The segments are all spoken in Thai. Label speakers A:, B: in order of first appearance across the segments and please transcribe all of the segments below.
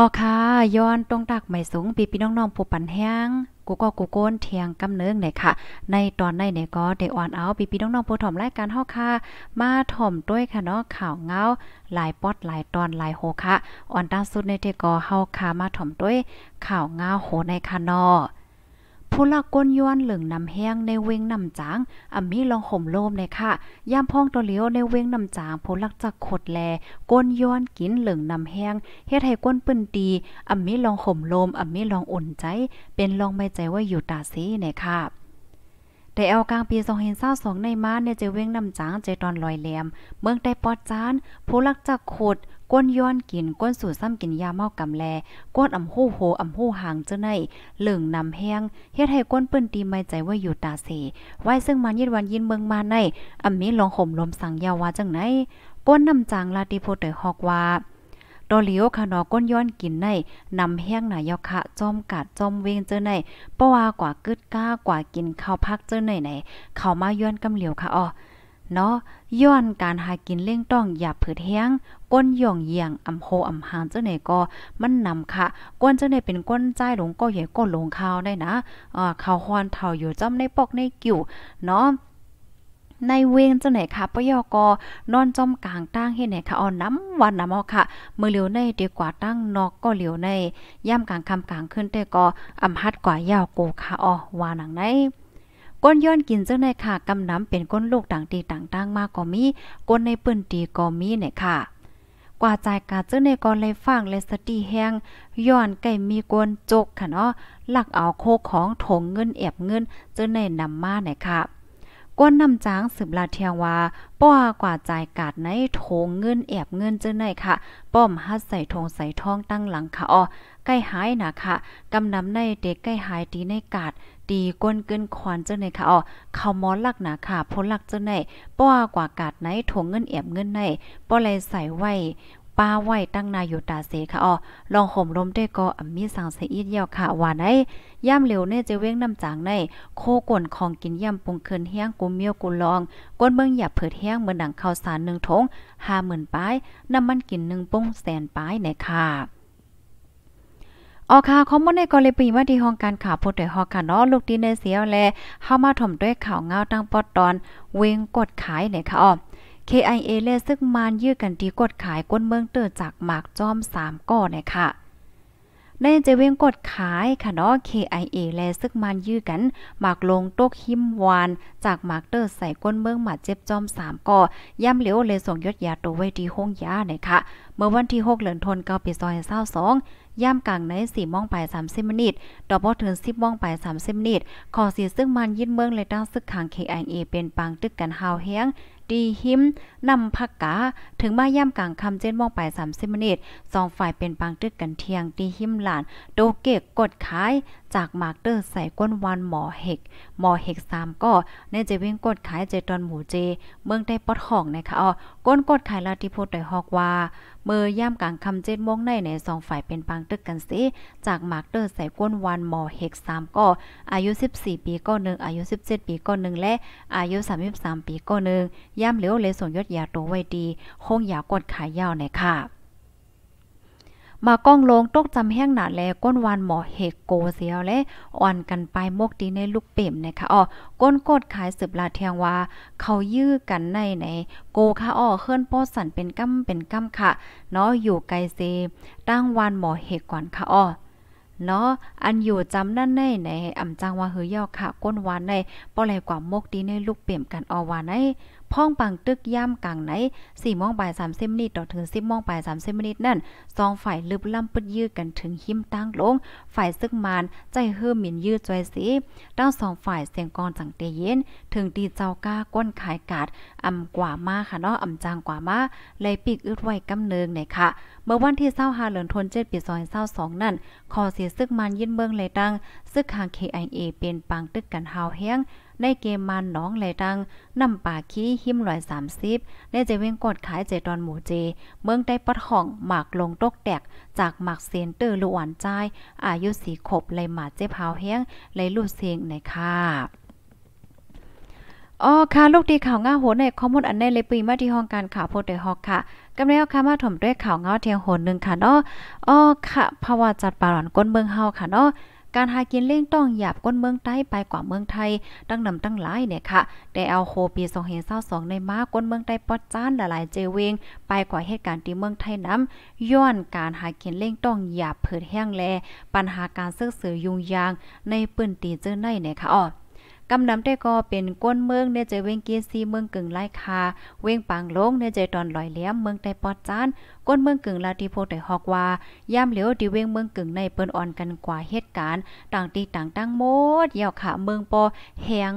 A: อ๋อค่ะย้อนตรงตักไม่สูงปีพี่น้องๆผู้ปันแห้งกูก็กูโกนเทียงกำเนิงไหนค่ะ ในตอนในเนี่ยก็ได้อ่อนเอาปีพี่น้องๆผู้ถ่อมรายการเฮาค่ะมาถ่อมด้วยค่ะเนาะข่าวเงาหลายป๊อดหลายตอนหลายโหค่ะอ่อนตาสุดในเทก็เฮาค่ะมาถ่อมด้วยข่าวเงาโหในค่ะเนาะผู้ลักก้นย้อนเหลืองนำแห้งในเวงนำจางอำมีลองห่มโลมเลยค่ะย่ามพ่องตัวเลี้ยวในเวงนำจางผู้ลักจักขดแลก้นย้อนกินเหลืองนำแห้งเฮ็ดให้ก้นปื้นตีอำมีลองห่มโลม อำมีลองอุ่นใจ เป็นลองไม่ใจว่าอยู่ตาซีเนี่ยค่ะแต่เอากลางปี2สอ2ในมาเนี่ยจะเว้งน้ำจางใจตอนลอยแหลมเมืองได้ปอดจานผู้ลักจักขุด ก้นย้อนกินก้นสู่ซ้ำกินยาเมากำแลก้นอ่ำหู้โหอ่ำหู้หางเจ้าในเหลืองนำแห้งเฮ็ดให้ก้นเปิ้นตีไม่ใจว่าอยู่ตาเสไว้ซึ่งมันยิดวันยินเมืองมาในอ่ำมีลองห่มลมสั่งยาวว่าจังไหนก้นนำจางลาติโพเตยฮอกว่าตอเลียวค่ะนอก้นย้อนกินในนำแห้งหนายคะจอมกัดจอมเวงเจอในเพราะว่ากว่ากึดก้ากว่ากินข้าวพักเจอในไหน เข้ามาย้อนกำเหลียวค่ะอ๋อเนาะย้อนการหากินเล่งต้องอย่าผิดแห้งก้นย่องเยียงอำโฮอำหางเจ้าไหนก็มันนำค่ะก้นเจ้าไหนเป็นก้นใจหลงก็ใหญ่ก้นหลงข้าวได้นะอ่าข้าวฮอนเฒ่าอยู่จ้ำในปอกในกิ่วเนาะในเวงเจ้าไหนค่ะปยกนอนจอมกลางตั้งเฮ็ดไหนค่ะอ่อนน้ำวันน้ำอค่ะมือเหลียวในดีกว่าตั้งนอกก็เหลียวใน ย่ำกลางคำกลางขึ้นแต่ก็อำฮัดกว่ายาวโกค่ะอ่อวาหนังไหนก้นย้อนกินเจ้าหนค่ะกำน้ำเป็นก้นลูกต่างตีต่างตั้งมากก็มีก้นในปืนตีก็มีเนี่ยค่ะ กว่าใจกาเจ้าในก่อนเลยฟังเลยสตีแห้งย้อนไก่มีกวนจกค่ะเนาะหลักเอาโคของถงเงินแอบเงินเจ้าในนำมาไหนค่ะก้นนำจ้างสืบลาเทียงว่าป้อกว่าจ่ายกาดในโถงเงินแอบเงินจึงไหนค่ะ ป้อมฮัดใส่ทงใส่ทองตั้งหลัง ค่ะออใกล้หายนะค่ะกำนำใน เด็กใกล้หายตีในกาดตีก้นเกินควานเจ้ไหนค่ะอ๋อเขามอหลักนะค่ะพ้นหลักเจ้าไหนป้อกว่ากาดไนโถงเงินแอบเงินไนป้อเลยใส่ไว้ป้าไหวตั้งนายอยู่ตาเสค่ะอ๋อลองห่มลมได้ก็มีสังเสียอีเดียวค่ะ ว่าได้ย่ำเหลวเนี่ยจะเว้งน้ำจางในโคก่นของกินย่ำปุงเคินเฮี้ยงกูเมียวกูลองก้นเบิ่งหยาบเผิดเฮี้ยงเหมือนดังข้าวสารหนึ่งทงห้าหมื่นป้าย น้ำมันกินหนึ่งปุ้งแสนป้ายในค่ะออค่ะข้อมูลในกรณีปีมาที่ห้องการข่าวผู้ดยหอกันเนาะลูกดีในเสียวแลเข้ามาถ่อมด้วยข่าวเงาตั้งปอดตอนเวงกดขายี่นค่ะอ๋อ KIA เลซึ่งมานยื้อกันทีกดขายก้นเมืองเติร์จากหมากจอม3ก่อเนี่ยค่ะในจะเวงกดขายค่ะเนาะ KIA แลซึกมันยื้อกันหมากลงตกหิมวานจากหมากเตอร์ใส่ก้นเมืองหมาเจ็บจอม3ก่อย่ำเหลียวเลยส่งยศยาตัวไว้ที่ห้องยาเนี่ยค่ะ เมื่อวันที่6เหลือนทนเกาปีซอยเศร้าสองย่ำกลางในสี่มองไปสามเิมินิตดอกบอถึงสิบมองไปสามเิมินิตขอสีซึ่งมันยินเมืองเลยตั้งซึกขัง KIA เป็นปังตึกกันหาวแห้งดีหิมนำผักกาถึงมาย่ำกลางคำเจ็ดมองไปสามสิบนิตสองฝ่ายเป็นปางตึกกันเทียงดีหิมหลาน โดเกกกดขายจากมาร์เตอร์ใส่ก้นวันหมอเฮกหมอเฮกสามก็เนจะวิ่งกดขายเจตอนหมูเจเมืองได้ปอดห้อง นะคะอ๋อก้นกดขายลาติโพดอยฮอกว่า เมื่อย่ำกลางคำเจ็ดมงในในสองฝ่ายเป็นปางตึกกันสิจากมาร์เตอร์ใส่ก้นวันหมอเฮกสามก็อายุ 14 ปีก็หนึ่งอายุ 17ปีก็หนึ่งและอายุ33ปีก็หนึ่งย่ำเหลวเลยส่งยศยาโตไว้ดีค้องยากดขายยาวในค่ะ มาก้องลงตกจำแห้งหนาแลก้นวานหมอเหกโกเสียวและอ่อนกันไปมกดีในลูกเป่มนะคะอ๋อก้นโกดขายสืบลาเทียงว่า เขายื้อกันในไหนโกค่ะอ๋อเคลื่อนป้อสันเป็นกั้มเป็นกั้มค่ะเนาะอยู่ไกลเซตั้งวานหมอเหกก่อนค่ะอ๋อเนาะอันอยู่จำนั่นในไหนอ่ำจังว่าเฮยยอค่ะ ก้นวานในป้อแลกว่ามกดีในลูกเปี่มกันออวานในพ่องปังตึกย่ำกลางไหนสี่มงปลายสามสินิตต่อถึงสิบโมงปลายสามสินิตนั่นสองฝ่ายลึบล่ำปึดยื้อกันถึงหิมตั้งลง ฝ่ายซึกมานใจเฮือหมิ่นยื้อจอยสีตั้งสองฝ่ายเสียงกรจังเตเย็นถึงตีเจ้าก้าก้นขายกาดอ่ำกว่ามาค่ะเนาะอ่ำจางกว่ามาเลยปีกอึดไว้กาเนิงไหนค่ะ เมื่อวันที่เศร้าฮาเหลือนทนเจ็ดปีซอยเศร้าสองนั่นคอเสียซึกมานยินเบืองเลยตั้งซึกคางเคไอเอเป็นปังตึกกันฮาวแียงได้เกมมันน้องไหลดังนำป่าขี้หิมลอยสามสิบได้เจเวงกดขายเจดอนหมู เจ เมืองได้ปัดห่องหมากลง ตกแตกจากหมากเซนเตอร์ลวนใจ อายุสีขบเลยหมาเจ็พาวแห้งเลยลูดเสียงในค่ะอ๋อค่ะ ลูกดีข่าวง่าโหนในข้อมูลอันในเลยปีมาที่ห้องการข่าวโพดเดฮอกค่ะ กำแล้วค่ะมาถมด้วยข่าวง่าเทียงโหนหนึ่งค่ะเนาะอ๋อค่ะภาวะจัดปาหลอนก้นเมืองเฮาค่ะเนาะการหากินเล่งต้องหยาบก้นเมืองใต้ไปกว่าเมืองไทยตั้งนำตั้งหลายเนี่ยค่ะ แต่เอาโคปี2022ในมาก้นเมืองใต้ปอดจ้านหลายเจเวงไปกว่าเหตุการณ์ที่เมืองไทยน้ำย้อนการหากินเล่งต้องหยาบเผิดแห้งแลปัญหาการซื้อเสือยุงยาง ในปืนตีเจอในเนี่ยค่ะอ๋อกำนำได้ก็เป็นก้นเมืองเนี่ยใเวงเกียซีเมืองกึ่งไลคาเวงปังลงเนี่ยใตอนลอยเลี้ยมเมืองไต้ปอดจานก้นเมืองกึ่งลาติโพแต่ฮอกว่าย่ามเหลียวดีเวงเมืองกึ่งในเปิ้นอ่อนกันกว่าเหตุการณ์ ต่างตีต่างตั้งโมดเยาขาเมืองปอแหง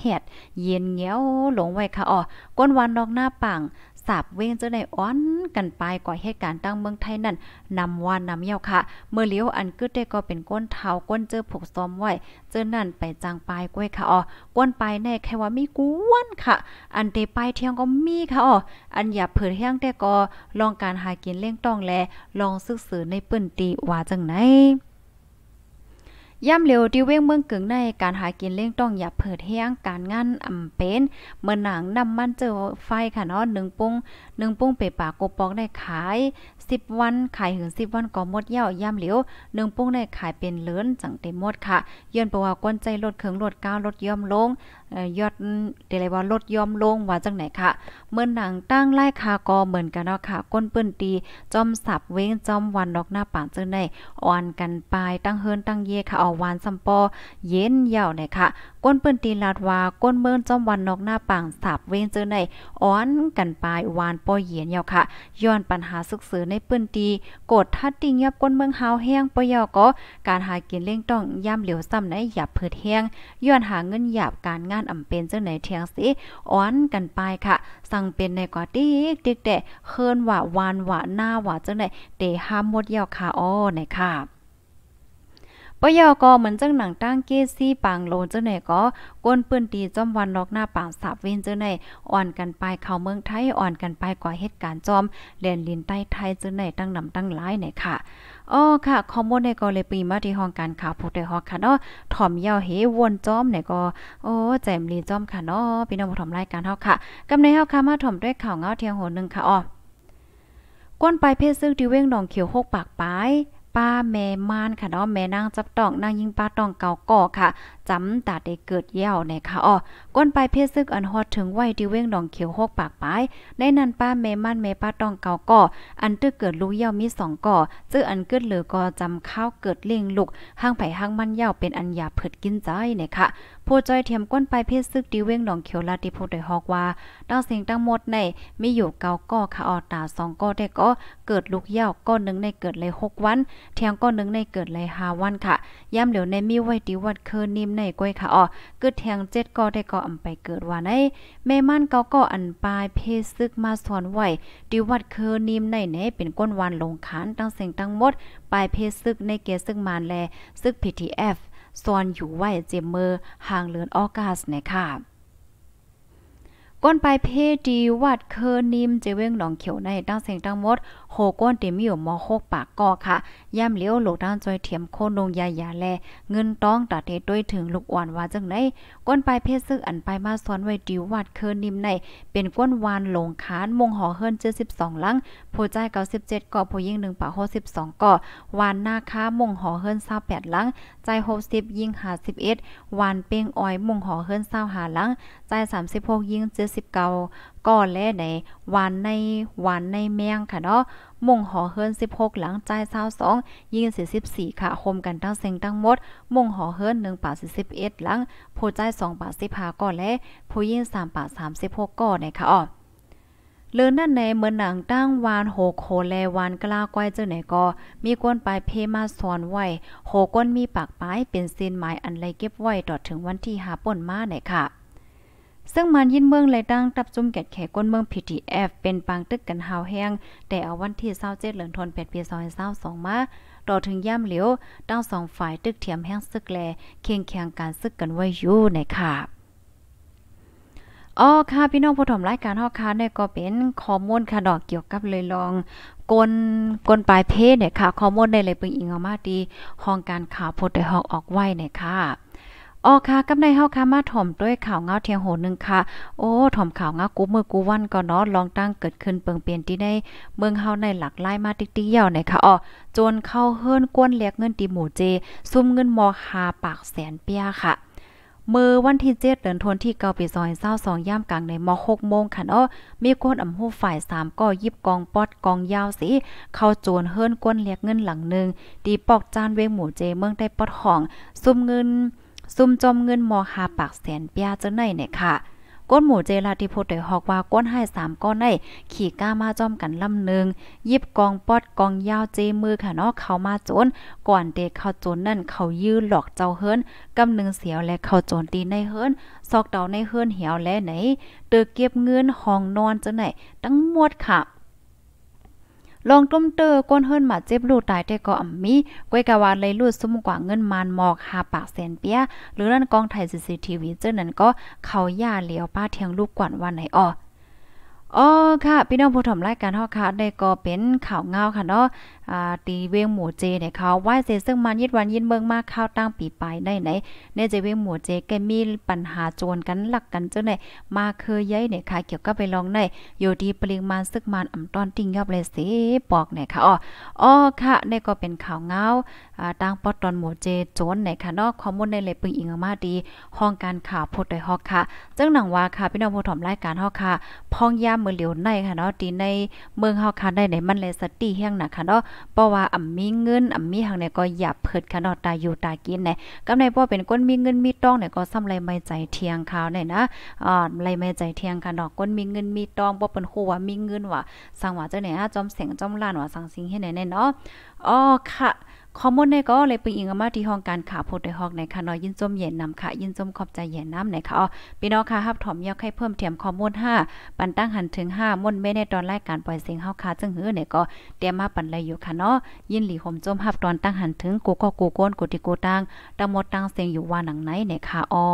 A: เห็ดเย็นเงี้ยวหลงไว้ค่ะอ๋อก้นวันนอกหน้าปังสาบเว้งเจ้าในอ้อนกันไปก่อเหตุการณ์ตั้งเมืองไทยนั้นนำวานนำเยี่ยวค่ะเมื่อเลี้ยวอันกึดได้ก็เป็นก้นเท้าก้นเจอผูกซ้อมไว้เจ้านั่นไปจางปลายก้วยค่ะอ๋อก้นไปลายแน่แค่ว่ามีกวนค่ะ อันเดไปเที่ยงก็มีค่ะอ๋ออันอย่าเผื่อเที่ยงแต่ก็ลองการหากินเลี่งต้องแล ลองซึกสือในปื้นตีว่าจังไหนย่ำเหลวที่เว้งเมืองกึ่งในการหากินเล่งต้องอย่าเผิดแห้งการงานอำเป็น เมื่อหนังนำมันเจอไฟค่ะเนาะหนึ่งปุ้งหนึ่งปุ้งเปปากกปอกได้ขายสิบวันขายถึงสิบวันก็หมดเย้าย่ำเหลียวหนึ่งปุ้งได้ขายเป็นเลือนจังเต็มหมดค่ะย้อนประว่าก้นใจลดเคืองลดก้าวลดย่อมลงยอดเดลว่าลดย่อมลงว่าจังไหนค่ะ เมื่อหนังตั้งไล่คากอเหมือนกันเนาะค่ะก้นเปิ้นตีจอมสับเว้งจอมวันดอกหน้าป่างจังไหนอ่อนกันปลายตั้งเฮินตั้งเยค่ะเอาวานซัมปอ เย็นยาวไหนค่ะก้นเปิ้นตีลาดว่าก้นเมื่นจอมวันนอกหน้าป่างสับเว้งจังไหนอ่อนกันปลายวานปอเย็นยาวค่ะย้อนปัญหาสึกสือในเปิ้นตีกดทัดติงยับก้นเมืองเฮาแห้งปอยอก็การหากินเล่งต้องย่ำเหลียวซ้ำในหยับเพิดแห้งย้อนหาเงินหยาบการงานานอำเป็นเจ้าไหนเทียงสิอ้อนกันไปค่ะ สั่งเป็นในกว่าติ๊กติ๊กแต่เคลื่อนว่าวานว่าหน้าว่าเจ้าไหนเตห้ามมดยาวค่ะอ้อไหนค่ะปยอกอเหมือนจังหนังตั้งเกซี่ปางโลนจังไหนก็ก้นปืนตีจอมวันนอกหน้าป่าสาบเวนจังไหนอ่อนกันไปเข้าเมืองไทยอ่อนกันไปกว่าเหตุการณ์จอมเียนลินใต้ไทยจังไหนตั้งนำตั้งหลายไหนค่ะอ๋อค่ะคอมูลในก็เลยปีมาที่ห้องการข่าวผู้ใดฮอกค่ะเนาะถ่อมยาวเฮวนจอมเนี่ยก็โอ้แจ่มลีจอมค่ะเนาะพี่น้องผู้ถ่อมรายการเฮาค่ะ กำในเฮาค่ะมาถ่อมด้วยข่าวเงาเทียงโหนึงค่ะอ๋อก้นไปเพศซึ่งดิเว้งหนองเขียวหกปากปายป้าแม่ม่านค่ะเนาะแม่นางจับตองนางยิงป้าตองเก่าก่อค่ะจำตาได้เกิดเย่วนคคะอ๋อก้นไปเพศซึกอันฮอดถึงไหวที่เว้งดองเขียวหกปากปายในนั้นป้าแม่ม่านแม่ป้าตองเก่าก่ออันตึกเกิดลูกเย่วมีสองก่อจื้ออันเกิดเหลือก็จำข้าวเกิดเลี้ยงลูกห้างไผ่ห้างมันเย่วเป็นอันยาเผิดกินใจนคคะผู้จ้อยเทียมก้นไปเพศซึกดีเว้งหนองเขียวลาติพูดโดยฮอกว่าดัวเสียงทั้งหมดในมีอยู่เกาก็ขาออตาสองก็ได้ก็เกิดลูกเย่าก้อนหนึ่งในเกิดเลยหกวันเทียงก้อนหนึ่งในเกิดเลยห้าวันค่ะย่ำเหลียวในมีไว้ดีวัดเคินนิ่มในก้อยขาอ๋อเกิดเทียงเจ็ดก็ได้ก็อำไปเกิดว่าในแม่ม่นเกาก็อันปลายเพศซึกมาสอนไหวดีวัดเคินนิ่มในเนเป็นก้นวันลงขานตั้งสียงทั้งหมดปลายเพศซึกในเกศซึกมานแลซึกเอฟซอนอยู่ไว้เจมเมอร์ห่างเลือนออกาสนะคะก้นไปเพดีวัดเคินิมเจเวงหนองเขียวในตั้งเสียงตั้งมดโหก้นเต็มอยู่มอโคกปากกอค่ะ ย่ำเลี้ยวหลกด้านจอยเทียมโคนลงยายาแลเงินต้องตัดเทด้วยถึงลูกอ่อนว่าจังไหนก้นไปเพศซึกอันไปมาซ้อนไว้ดีวัดเคินิมใน เป็นก้นวานหลงคานมงหอเฮิรนเจอสิบสองลังโพใจเก้าสิบเจ็ดก่อโพยิ่งหนึ่งป่าหกสิบสองก่อวานนาค้ามงหอเฮิรนซราแปดลังใจหกสิบยิ่งหาสิบเอ็ดวานเป้งอ้อยมงหอเฮิรนซราหาลังใจสามสิบหกยิ่งเจอ19ก่อนและใน วันใน วัน ในแมงค่ะ เนาะมุ่งหอเฮือน16หลังใจ22ยิง44 ค่ะคมกันตั้งเซ็งตั้งหมดมุ่งหอเฮือน1ป่า41หลังผู้ใจ2ป่า15ก่อนและ ผู้ยิง3ป่า36ก่อนในค่ะอ๋อเลือนนั่นใน เมืองหนังตั้งวานโหกโหแลวานกล้าก้อยเจ้าไหนก็ มีกวนปลายเพมาสอนไว้โหก้นมีปากปลายเป็นเส้นหมายอันไรเก็บไว้ตอดถึงวันที่หาป่นมาไหนค่ะซึ่งมันยินเมืองเลยดังตับจุ่มแกดแขก้นเมืองพีทีเป็นปางตึกกันหาวแห้ง แต่เอาวันที่เศร้าเจ็ดเหลือนทนแปดปียซอเศร้าสองมา ต่อถึงย่ามเหลียวตั้งสองฝ่ายตึกเทียมแห้งซึกแลเคียงแข่งการซึกกันไว้อยู่ในค่ะอ๋อค่ะพี่น้องผู้ถมรายการเฮกค้าเนี่ยก็เป็นข้อมูลค่ะดอกเกี่ยวกับเลยลองกลกลปลายเพศเนี่ยค่ะข้อมูลในเลยเป็งอิงออกมาดีห้องการข่าวโพดได้อกออกไว้เนี่ยค่ะอ๋อค่ะ กัาในเฮาค่ะมาถ่อมด้วยข่าวเงาเทียงโหนึงค่ะ โอ้ถ่อมข่าวเงากูมื่อกูวันก็เนาะลองตั้งเกิดขึ้นเปิงเปลี่ยนที่ในเมืองเฮาในหลักไล่มาติ๊กๆยาวในค่ะอ๋อจนเข้าเฮิรนก้วนเรียกเงินตีหมูเจซุ่มเงินมอหาปากแสนเปียค่ะมือวันที่เจ็ดเดือนธันที่เกาปีซอยเศร้าสองย่ามกลางในมหกโมงค่ะเนาะมีคนอ่ำหูฝ่ายสามก็ยิบกองปอดกองยาวสิ เข้าโจรเฮิรนก้นเรียกเงินหลังหนึ่งตีปอกจานเวงหมูเจเมืองได้ปอดห่องซุ่มเงินซุ่มจอมเงินมอหาปากแสนเปียจังไหนเนี่ยค่ะ ก้นหมูเจลาที่โพดได้ฮอกว่าก้นให้สามก้อนได้ขี่ก้ามาจอมกันลำหนึ่งยิบกองปอดกองยาวเจมือค่ะเนาะเขามาโจนก่อนเด็กเขาโจนนั่นเขายื้อหลอกเจ้าเฮินกำหนึ่งเสียวและเขาโจนตีในเฮินซอกเ่าในเฮินเหี่ยวและไหนเตอเก็บเงินห้องนอนจังไหนตั้งหมดค่ะลองตุ้มเตอก้นเฮิรนมาเจ็บลูกตายแต่ก็อ่ำมีก้วยกวาเลยลูดซุ่มกว่าเงินมานหมอกหาปากแสนเปีย หรือนั่นกองไทยซีซีทีวีเจ้านั้นก็เขาย่าเหลียวป้าเทียงลูกกวนวันไหนอ๋ออ๋อค่ะ พี่น้องผู้ชมรายการฮอค่ะได้ก็เป็นข่าวเงาค่ะเนาะตีเวงหมู่เจเนี่ยเขาไหว้เซซึ่งมันยิดวัน ยินเมืองมากข้าวตั้งปีไปได้ ไหนเนี่ยจะ เวงหมู่เจ แกมีปัญหาโจรกันหลักกันเจ้าเนี่ยมาเคยย้ายเนี่ยค่ะ เกี่ยวกับไปลองนอยโยดีปริมาณซึกมันอ่าตอนติ้งยับเลยสิปอกเนี่ยค่ะอ๋อออค่ะเนี่ยก็เป็นข่าวเงาตั้งปอตอนหมู่เจโจรเนี่ยค่ะนอกข้อมูลในเลยปึงอิงมาดี ห้องการข่าวพดโดยฮอกค่ะจังหนังว่าค่ะพี่น้องผู้ถมรายการฮอกค่ะพองย่ามือเหลียวในค่ะเนาะตีในเมืองฮอกค่ะได้ไหนมันเลยสตีเฮียงนักค่ะเนาะเพราะว่าอ่ำมีเงินอ่ำมีทางไหนก็อย่าเพิดขนาดตาอยู่ตากินแน่กำในบ่เป็นคนมีเงินมีต้องเนี่ยก็ซ้ำไรไม่ใจเที่ยงเขาเนี่ยนะ อ่าไรไม่ใจเที่ยงกันดอกคนมีเงินมีต้องบ่เป็นฮูว่ามีเงินว่าสังว่าจังไหนฮะจอมเสียงจอมล้านว่าสังสิงเฮ็ดไหนเนาะอ๋อค่ะข้อมูลในก็เลยไปอิงมาที่ห้องการข่าวโพดในห้องในค่ะน้อยยินจมเย็นนำค่ะ ยินจมขอบใจเย็นน้ำในค่ะอ๋อพี่น้องค่ะฮับถอมยากให้เพิ่มเทียมข้อมูล5ปันตั้งหันถึง 5ม่นไม่ในตอนแรกการปล่อยเสียงเฮาค่ะจึงหื้อเนี่ยก็เตรียมมาปันเลยอยู่ค่ะเนาะยินหลีห่มจมรับตอนตั้งหันถึงกูก็กูโกนกูติกูตังตังหมดตังเสียงอยู่ว่าหนังไหนเนี่ยค่ะอ๋อ